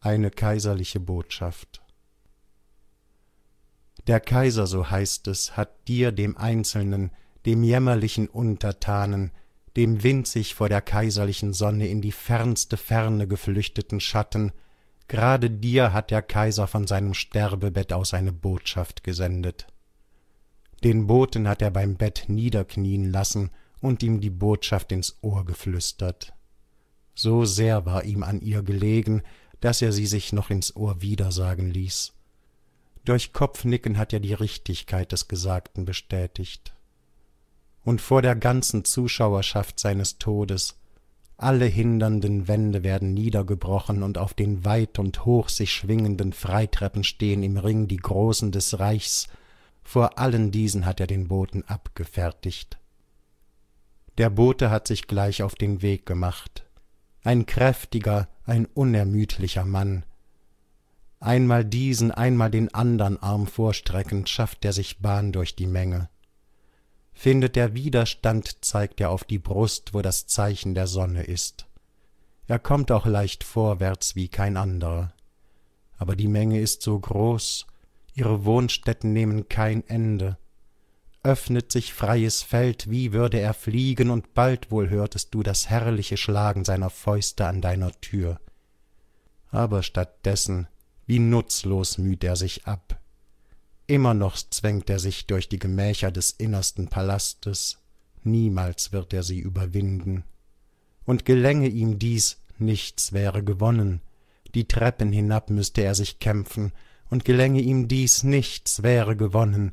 Eine kaiserliche Botschaft. Der Kaiser, so heißt es, hat dir, dem Einzelnen, dem jämmerlichen Untertanen, dem winzig vor der kaiserlichen Sonne in die fernste Ferne geflüchteten Schatten, gerade dir hat der Kaiser von seinem Sterbebett aus eine Botschaft gesendet. Den Boten hat er beim Bett niederknien lassen und ihm die Botschaft ins Ohr geflüstert. So sehr war ihm an ihr gelegen, dass er sie sich noch ins Ohr wiedersagen ließ. Durch Kopfnicken hat er die Richtigkeit des Gesagten bestätigt. Und vor der ganzen Zuschauerschaft seines Todes, alle hindernden Wände werden niedergebrochen und auf den weit und hoch sich schwingenden Freitreppen stehen im Ring die Großen des Reichs, vor allen diesen hat er den Boten abgefertigt. Der Bote hat sich gleich auf den Weg gemacht. Ein kräftiger, ein unermüdlicher Mann. Einmal diesen, einmal den andern Arm vorstreckend, schafft er sich Bahn durch die Menge. Findet er Widerstand, zeigt er auf die Brust, wo das Zeichen der Sonne ist. Er kommt auch leicht vorwärts wie kein anderer. Aber die Menge ist so groß, ihre Wohnstätten nehmen kein Ende. Öffnet sich freies Feld, wie würde er fliegen, und bald wohl hörtest du das herrliche Schlagen seiner Fäuste an deiner Tür aber stattdessen, wie nutzlos müht er sich ab. Immer noch zwängt er sich durch die Gemächer des innersten Palastes, niemals wird er sie überwinden. Und gelänge ihm dies, nichts wäre gewonnen, die Treppen hinab müsste er sich kämpfen, und gelänge ihm dies, nichts wäre gewonnen,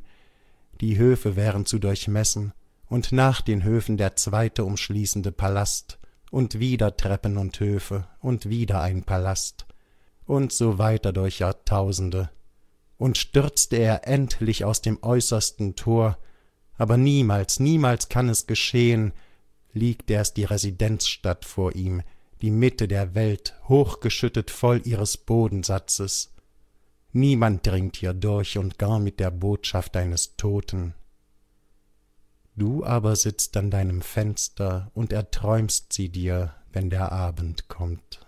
die Höfe wären zu durchmessen, und nach den Höfen der zweite umschließende Palast, und wieder Treppen und Höfe und wieder ein Palast und so weiter durch Jahrtausende. Und stürzte er endlich aus dem äußersten Tor, aber niemals, niemals kann es geschehen, liegt erst die Residenzstadt vor ihm, die Mitte der Welt, hochgeschüttet voll ihres Bodensatzes. Niemand dringt hier durch und gar mit der Botschaft eines Toten. Du aber sitzt an deinem Fenster und erträumst sie dir, wenn der Abend kommt.